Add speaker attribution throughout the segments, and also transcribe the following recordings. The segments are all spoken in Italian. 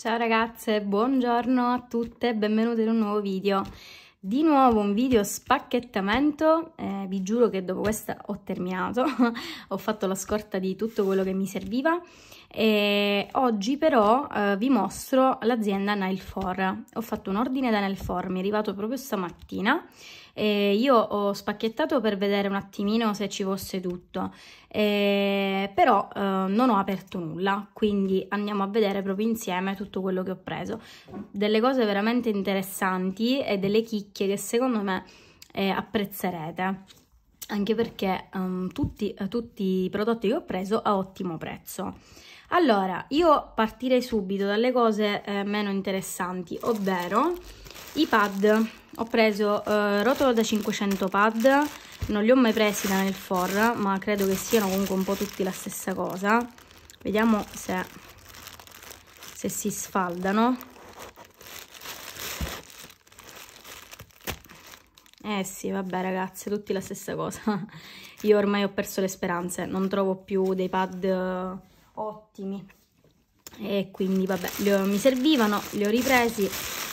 Speaker 1: Ciao ragazze, buongiorno a tutte, benvenute in un nuovo video. Di nuovo un video spacchettamento, eh, vi giuro che dopo questa ho terminato, ho fatto la scorta di tutto quello che mi serviva e oggi però eh, vi mostro l'azienda Nile4. Ho fatto un ordine da Nile4, mi è arrivato proprio stamattina e io ho spacchettato per vedere un attimino se ci fosse tutto, e, però eh, non ho aperto nulla, quindi andiamo a vedere proprio insieme tutto quello che ho preso. Delle cose veramente interessanti e delle chicche che secondo me eh, apprezzerete anche perché um, tutti, tutti, i prodotti che ho preso a ottimo prezzo. Allora, io partirei subito dalle cose eh, meno interessanti, ovvero i pad ho preso eh, rotolo da 500 pad non li ho mai presi da nel for ma credo che siano comunque un po' tutti la stessa cosa vediamo se, se si sfaldano eh sì vabbè ragazze tutti la stessa cosa io ormai ho perso le speranze non trovo più dei pad eh, ottimi e quindi vabbè ho, mi servivano li ho ripresi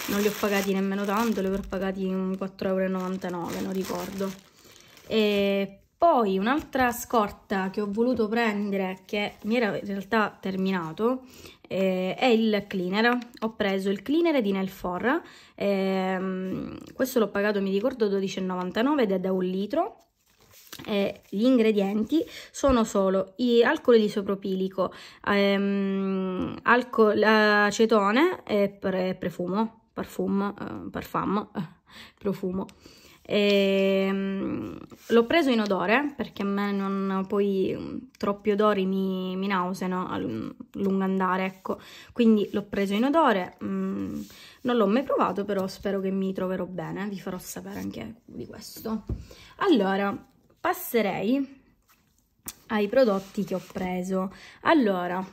Speaker 1: non li ho pagati nemmeno tanto, li ho pagati 4,99 euro, non ricordo. E poi un'altra scorta che ho voluto prendere, che mi era in realtà terminato, eh, è il cleaner. Ho preso il cleaner di Nelfor, ehm, questo l'ho pagato mi ricordo 12,99 ed è da un litro. Eh, gli ingredienti sono solo gli alcoli di sopropilico, ehm, alcol, acetone e pre prefumo parfum, eh, parfum eh, profumo. Ehm, l'ho preso in odore perché a me non, poi mm, troppi odori mi, mi nauseano a lungo andare, ecco. Quindi l'ho preso in odore, mm, non l'ho mai provato, però spero che mi troverò bene, vi farò sapere anche di questo. Allora, passerei ai prodotti che ho preso. Allora,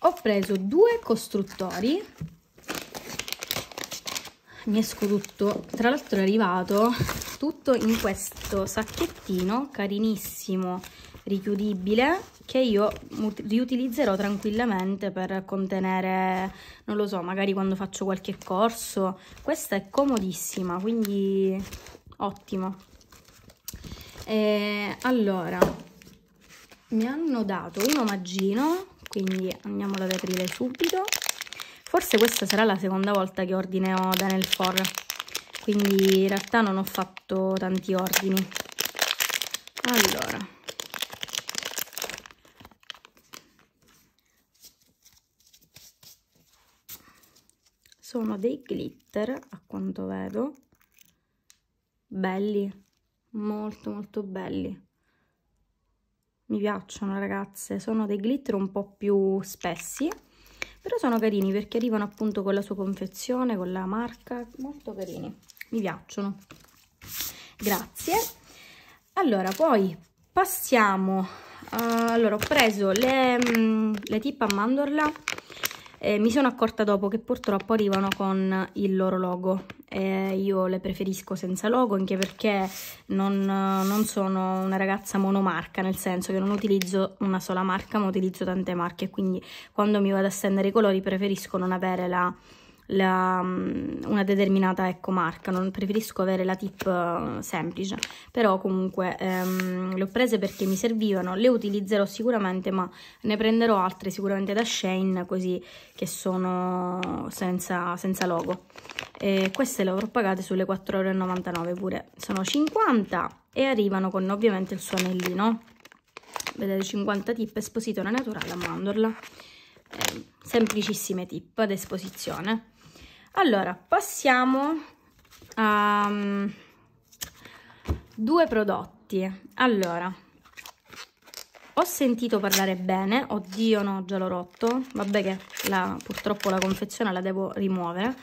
Speaker 1: ho preso due costruttori mi esco tutto. tra l'altro è arrivato tutto in questo sacchettino carinissimo richiudibile che io riutilizzerò tranquillamente per contenere, non lo so, magari quando faccio qualche corso. Questa è comodissima, quindi ottimo. E allora, mi hanno dato un omaggino, quindi andiamolo ad aprire subito. Forse questa sarà la seconda volta che ordinerò da nel for, quindi in realtà non ho fatto tanti ordini. Allora. Sono dei glitter, a quanto vedo. Belli, molto molto belli. Mi piacciono ragazze, sono dei glitter un po' più spessi però sono carini perché arrivano appunto con la sua confezione, con la marca, molto carini, mi piacciono. Grazie. Allora, poi passiamo, uh, allora ho preso le, mh, mm, le tip a mandorla, eh, mi sono accorta dopo che purtroppo arrivano con il loro logo. Eh, io le preferisco senza logo anche perché non, non, sono una ragazza monomarca, nel senso che non utilizzo una sola marca ma utilizzo tante marche, quindi quando mi vado a stendere i colori preferisco non avere la la, mm, una determinata ecco, marca, non preferisco avere la tip eh, semplice, però comunque ehm, le ho prese perché mi servivano, le utilizzerò sicuramente ma ne prenderò altre sicuramente da Shane così che sono senza, senza logo. E queste le avrò pagate sulle 4,99€ pure, sono 50 e arrivano con ovviamente il suo anellino. Vedete 50 tip, espositore naturale a mandorla. Eh, semplicissime tip ad esposizione. Allora, passiamo a um, due prodotti. Allora, ho sentito parlare bene, oddio no, già l'ho rotto, vabbè che la, purtroppo la confezione la devo rimuovere.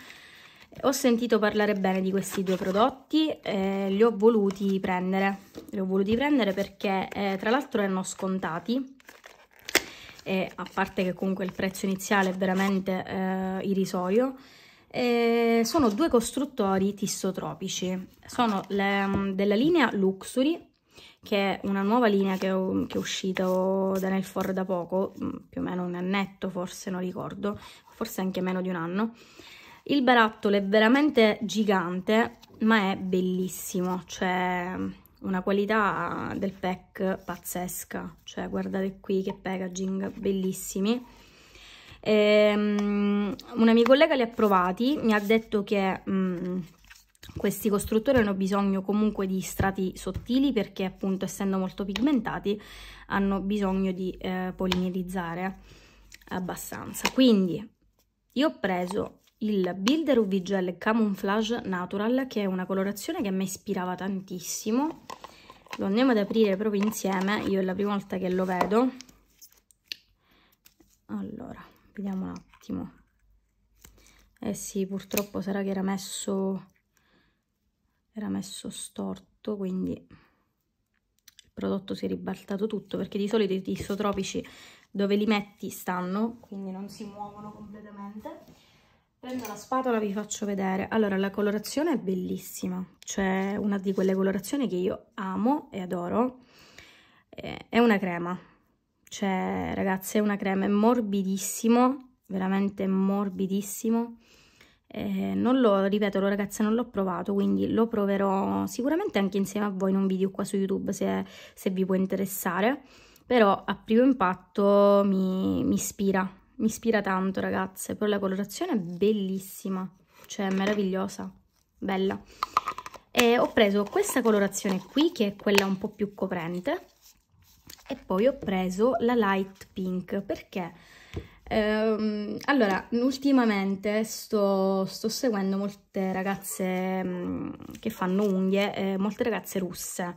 Speaker 1: Ho sentito parlare bene di questi due prodotti, eh, li ho voluti prendere, li ho voluti prendere perché eh, tra l'altro erano scontati, e a parte che comunque il prezzo iniziale è veramente eh, irrisorio, eh, sono due costruttori tissotropici, sono le, mm, della linea Luxury, che è una nuova linea che, ho, che è uscita oh, da Nelfor da poco, mm, più o meno un annetto forse, non ricordo, forse anche meno di un anno. Il barattolo è veramente gigante, ma è bellissimo, cioè mm, una qualità del pack pazzesca, cioè guardate qui che packaging bellissimi Ehm, una mia collega li ha provati, mi ha detto che... Mh, mm, questi costruttori hanno bisogno comunque di strati sottili perché appunto essendo molto pigmentati hanno bisogno di eh, polimerizzare abbastanza. Quindi io ho preso il Builder UV Gel Camouflage Natural che è una colorazione che mi ispirava tantissimo. Lo andiamo ad aprire proprio insieme, io è la prima volta che lo vedo. Allora, vediamo un attimo eh sì purtroppo sarà che era messo era messo storto quindi il prodotto si è ribaltato tutto perché di solito i isotropici dove li metti stanno quindi non si muovono completamente prendo la spatola vi faccio vedere allora la colorazione è bellissima cioè una di quelle colorazioni che io amo e adoro eh, è una crema cioè ragazzi è una crema, è morbidissimo, veramente morbidissimo. Eh, non lo, ripeto, lo ragazze non l'ho provato, quindi lo proverò sicuramente anche insieme a voi in un video qua su YouTube se, se vi può interessare. Però a primo impatto mi, mi ispira, mi ispira tanto ragazze, poi la colorazione è bellissima, cioè meravigliosa, bella. E ho preso questa colorazione qui, che è quella un po' più coprente, e poi ho preso la light pink perché ehm, allora ultimamente sto, sto, seguendo molte ragazze mh, mm, che fanno unghie, eh, molte ragazze russe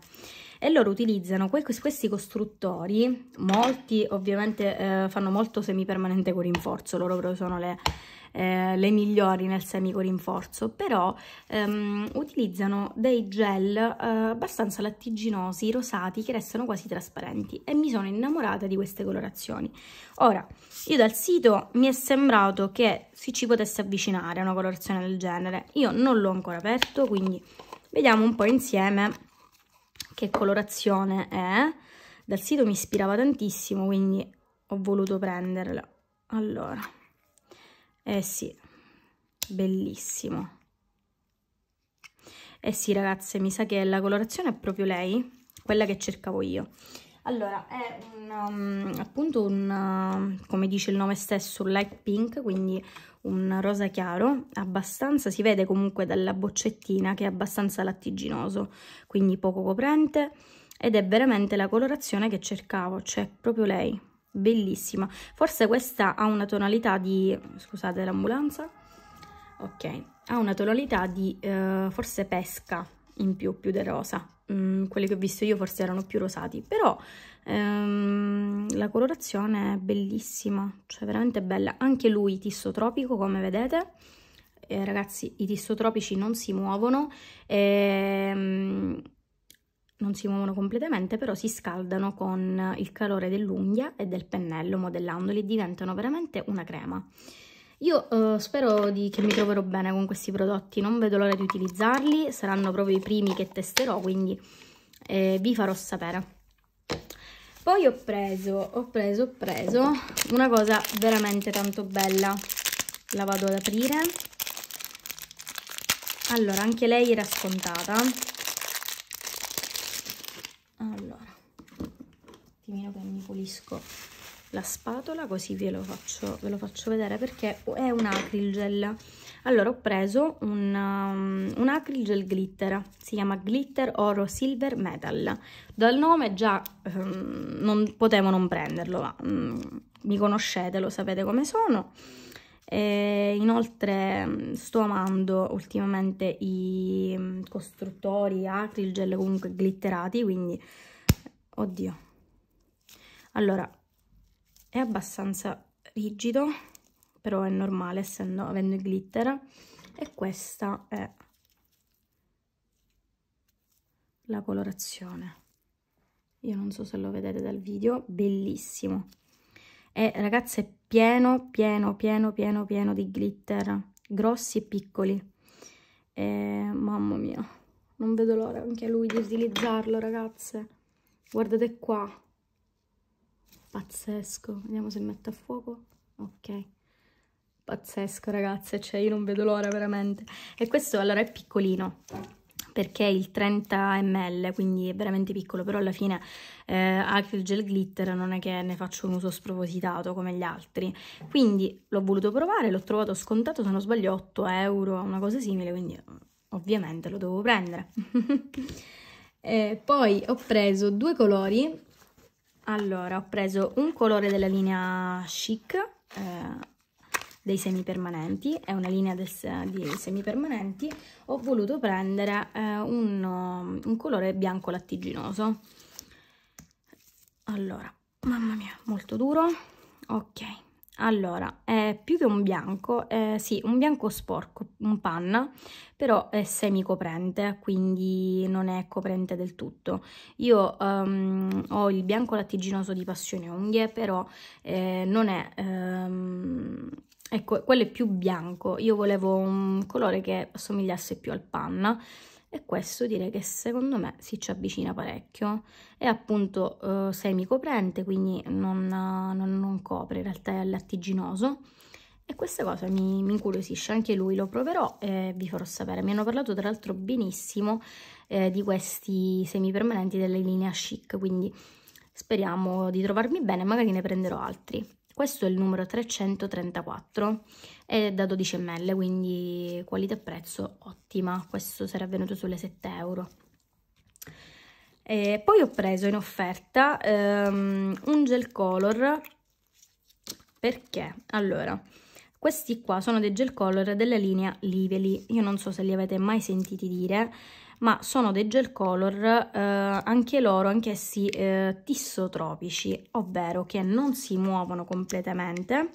Speaker 1: e loro utilizzano que questi costruttori, molti ovviamente eh, fanno molto semipermanente con rinforzo, loro però sono le eh, le migliori nel semico rinforzo, però ehm, utilizzano dei gel eh, abbastanza lattiginosi, rosati, che restano quasi trasparenti e mi sono innamorata di queste colorazioni. Ora, io dal sito mi è sembrato che si ci potesse avvicinare a una colorazione del genere, io non l'ho ancora aperto, quindi vediamo un po' insieme che colorazione è. Dal sito mi ispirava tantissimo, quindi ho voluto prenderla. Allora, eh sì, bellissimo. Eh sì ragazze, mi sa che la colorazione è proprio lei, quella che cercavo io. Allora, è un, um, appunto un, uh, come dice il nome stesso, un light pink, quindi un rosa chiaro, abbastanza, si vede comunque dalla boccettina che è abbastanza lattiginoso, quindi poco coprente, ed è veramente la colorazione che cercavo, cioè proprio lei bellissima. Forse questa ha una tonalità di... scusate l'ambulanza. Ok, ha una tonalità di eh, forse pesca in più, più del rosa. Mm, quelli che ho visto io forse erano più rosati, però ehm, la colorazione è bellissima, cioè veramente bella. Anche lui tisso tropico, come vedete. Eh, ragazzi, i tissotropici non si muovono. Ehm, non si muovono completamente, però si scaldano con il calore dell'unghia e del pennello modellandoli e diventano veramente una crema. Io eh, spero di, che mi troverò bene con questi prodotti, non vedo l'ora di utilizzarli, saranno proprio i primi che testerò, quindi eh, vi farò sapere. Poi ho preso, ho preso, ho preso una cosa veramente tanto bella. La vado ad aprire. Allora, anche lei era scontata attimino che mi pulisco la spatola così ve lo faccio, ve lo faccio vedere perché è un acryl gel. Allora ho preso un, um, un acryl gel glitter, si chiama Glitter Oro Silver Metal. Dal nome già um, non potevo non prenderlo, ma um, mi conoscete, lo sapete come sono. E inoltre mm, sto amando ultimamente i mm, costruttori acryl gel comunque glitterati, quindi... Oddio, allora, è abbastanza rigido, però è normale essendo, avendo il glitter. E questa è la colorazione. Io non so se lo vedete dal video, bellissimo. E ragazze, è pieno, pieno, pieno, pieno, pieno di glitter, grossi e piccoli. E, mamma mia, non vedo l'ora anche lui di utilizzarlo, ragazze. Guardate qua pazzesco vediamo se mette a fuoco ok pazzesco ragazze cioè io non vedo l'ora veramente e questo allora è piccolino perché è il 30 ml quindi è veramente piccolo però alla fine eh, il gel glitter non è che ne faccio un uso spropositato come gli altri quindi l'ho voluto provare l'ho trovato scontato se non sbaglio 8 euro una cosa simile quindi ovviamente lo devo prendere eh, poi ho preso due colori allora, ho preso un colore della linea Chic, eh, dei semipermanenti, è una linea des, di semipermanenti, ho voluto prendere eh, un, um, un, colore bianco lattiginoso. Allora, mamma mia, molto duro. Ok. Allora, è più che un bianco, eh, sì, un bianco sporco, un panna, però è semicoprente, quindi non è coprente del tutto. Io um, ho il bianco lattiginoso di Passione Unghie, però eh, non è... Um, ecco, quello è più bianco. Io volevo un colore che assomigliasse più al panna, e questo direi che secondo me si ci avvicina parecchio è appunto eh, coprente quindi non, non, non, copre in realtà è lattiginoso e questa cosa mi, mi, incuriosisce, anche lui lo proverò e vi farò sapere. Mi hanno parlato tra l'altro benissimo eh, di questi semi permanenti delle linee chic, quindi speriamo di trovarmi bene, magari ne prenderò altri. Questo è il numero 334 ed è da 12 ml, quindi qualità e prezzo ottima. Questo sarà venuto sulle 7 euro. E poi ho preso in offerta um, un gel color perché? Allora, questi qua sono dei gel color della linea Lively. Io non so se li avete mai sentiti dire, ma sono dei gel color eh, anche loro, anch'essi eh, tissotropici, ovvero che non si muovono completamente,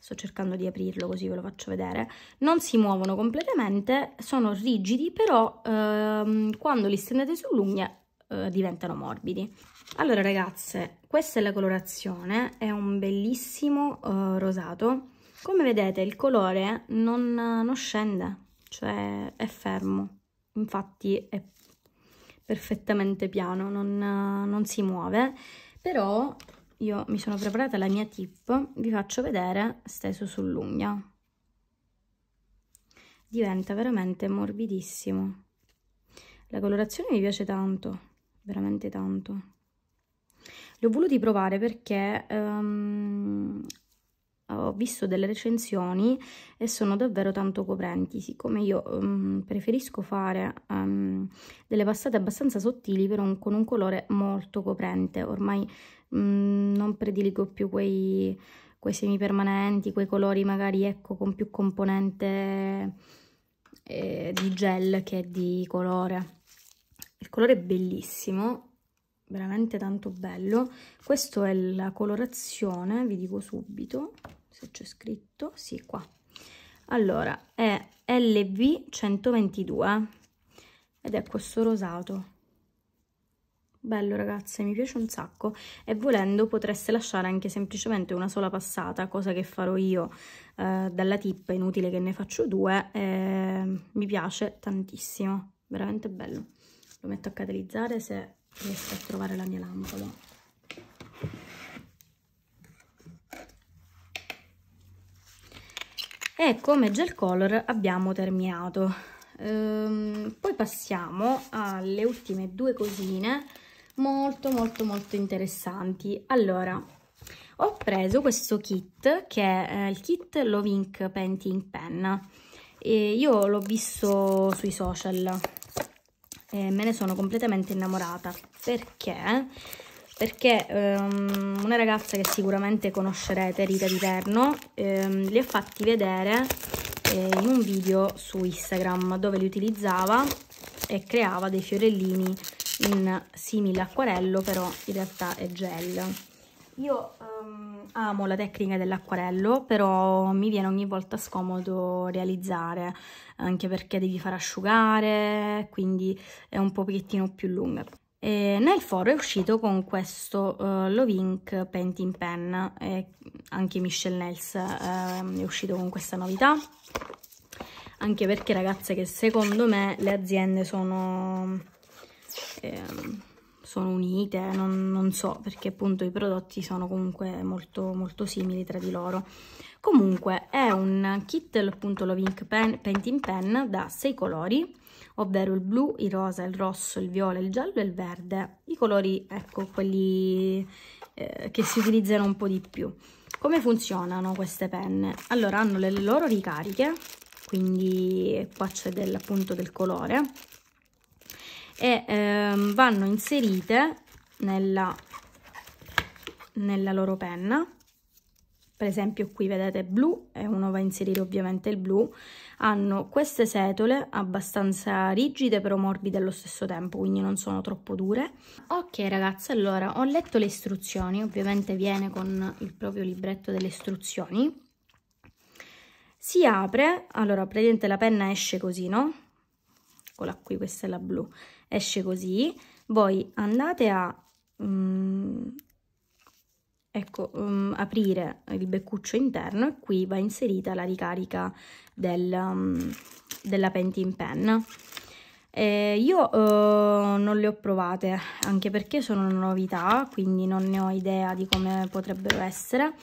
Speaker 1: sto cercando di aprirlo così ve lo faccio vedere, non si muovono completamente, sono rigidi, però ehm, quando li stendete sull'unghia eh, diventano morbidi. Allora ragazze, questa è la colorazione, è un bellissimo eh, rosato, come vedete il colore non, non scende, cioè è fermo infatti è perfettamente piano, non, non si muove, però io mi sono preparata la mia tip, vi faccio vedere steso sull'unghia. Diventa veramente morbidissimo. La colorazione mi piace tanto, veramente tanto. L'ho voluto provare perché um, ho visto delle recensioni e sono davvero tanto coprenti, siccome io um, preferisco fare um, delle passate abbastanza sottili però un, con un colore molto coprente, ormai um, non prediligo più quei, quei permanenti quei colori magari ecco con più componente eh, di gel che di colore. Il colore è bellissimo, veramente tanto bello. Questa è la colorazione, vi dico subito, se c'è scritto, sì qua. Allora, è LV122 ed è questo rosato. Bello ragazze, mi piace un sacco e volendo potreste lasciare anche semplicemente una sola passata, cosa che farò io eh, dalla tip, inutile che ne faccio due, eh, mi piace tantissimo, veramente bello. Lo metto a catalizzare se riesco a trovare la mia lampada. e come gel color abbiamo terminato ehm, poi passiamo alle ultime due cosine molto molto molto interessanti allora ho preso questo kit che è eh, il kit Lovink Painting Pen e io l'ho visto sui social e me ne sono completamente innamorata perché perché um, una ragazza che sicuramente conoscerete, Rita di Terno, um, li ha fatti vedere eh, in un video su Instagram dove li utilizzava e creava dei fiorellini in simile acquarello, però in realtà è gel. Io um, amo la tecnica dell'acquarello, però mi viene ogni volta scomodo realizzare, anche perché devi far asciugare, quindi è un pochettino più lunga. E nel foro è uscito con questo uh, Lovink Painting Pen, e anche Michelle Nels uh, è uscito con questa novità, anche perché ragazze che secondo me le aziende sono... Ehm, sono unite, non, non, so, perché appunto i prodotti sono comunque molto, molto simili tra di loro. Comunque è un kit, appunto Loving Pen, Painting Pen da sei colori, ovvero il blu, il rosa, il rosso, il viola, il giallo e il verde. I colori, ecco, quelli eh, che si utilizzano un po' di più. Come funzionano queste penne? Allora, hanno le loro ricariche, quindi qua c'è appunto del colore e ehm, vanno inserite nella, nella loro penna per esempio qui vedete blu e uno va a inserire ovviamente il blu, hanno queste setole abbastanza rigide però morbide allo stesso tempo, quindi non sono troppo dure. Ok ragazzi, allora ho letto le istruzioni, ovviamente viene con il proprio libretto delle istruzioni. Si apre, allora praticamente la penna esce così, no? Eccola qui, questa è la blu esce così, voi andate a um, ecco, um, aprire il beccuccio interno e qui va inserita la ricarica del, um, della Pentin Pen. Eh, io uh, non le ho provate anche perché sono una novità, quindi non ne ho idea di come potrebbero essere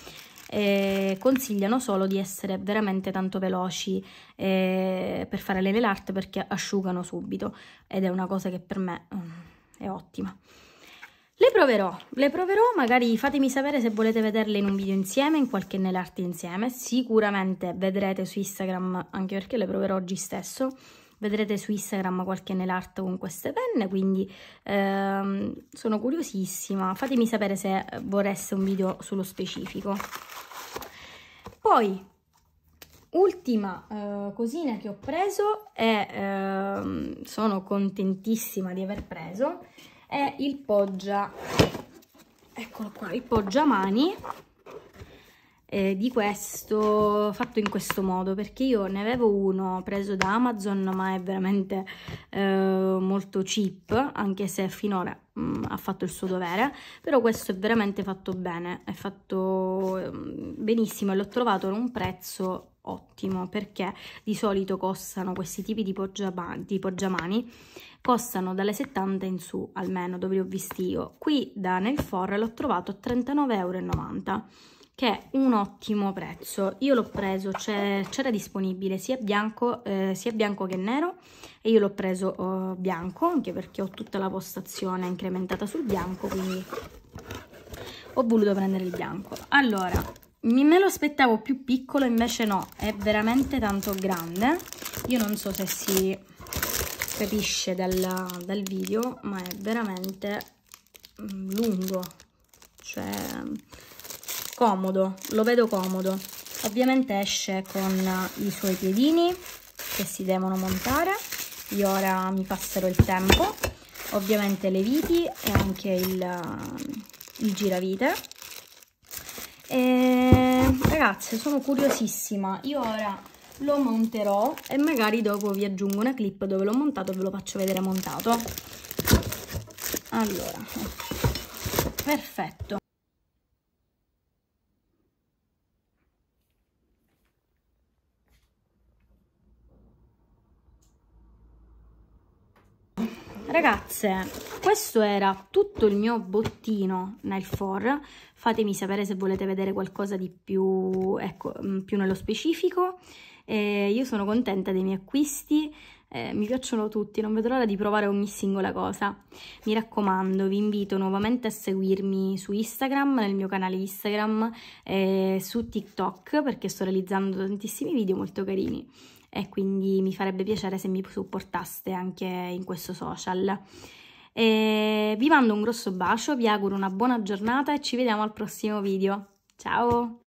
Speaker 1: eh, consigliano solo di essere veramente tanto veloci eh, per fare le nail art perché asciugano subito ed è una cosa che per me mm, è ottima. Le proverò, le proverò, magari fatemi sapere se volete vederle in un video insieme, in qualche nail art insieme, sicuramente vedrete su Instagram anche perché le proverò oggi stesso vedrete su Instagram qualche nail art con queste penne, quindi ehm, sono curiosissima, fatemi sapere se vorreste un video sullo specifico. Poi, ultima eh, cosina che ho preso e ehm, sono contentissima di aver preso, è il poggia, eccolo qua, il poggia mani eh, di questo fatto in questo modo perché io ne avevo uno preso da Amazon ma è veramente eh, molto cheap anche se finora mh, mm, ha fatto il suo dovere però questo è veramente fatto bene è fatto mm, benissimo e l'ho trovato a un prezzo ottimo perché di solito costano questi tipi di, poggiamani, di poggiamani costano dalle 70 in su almeno dove li ho visti io qui da Nelfor l'ho trovato a 39,90 euro che è un ottimo prezzo. Io l'ho preso, c'era disponibile sia bianco, eh, sia bianco, che nero e io l'ho preso oh, bianco anche perché ho tutta la postazione incrementata sul bianco, quindi ho voluto prendere il bianco. Allora, me lo aspettavo più piccolo, invece no, è veramente tanto grande. Io non so se si capisce dal, dal video, ma è veramente mm, lungo, cioè comodo, lo vedo comodo. Ovviamente esce con i suoi piedini che si devono montare. Io ora mi passerò il tempo. Ovviamente le viti e anche il, um, il giravite. E, ragazze, sono curiosissima. Io ora lo monterò e magari dopo vi aggiungo una clip dove l'ho montato e ve lo faccio vedere montato. Allora, perfetto. Ragazze, questo era tutto il mio bottino nel for. Fatemi sapere se volete vedere qualcosa di più, ecco, mm, più nello specifico. Eh, io sono contenta dei miei acquisti. Eh, mi piacciono tutti, non vedo l'ora di provare ogni singola cosa. Mi raccomando, vi invito nuovamente a seguirmi su Instagram, nel mio canale Instagram, eh, su TikTok, perché sto realizzando tantissimi video molto carini e quindi mi farebbe piacere se mi supportaste anche in questo social. E vi mando un grosso bacio, vi auguro una buona giornata e ci vediamo al prossimo video. Ciao!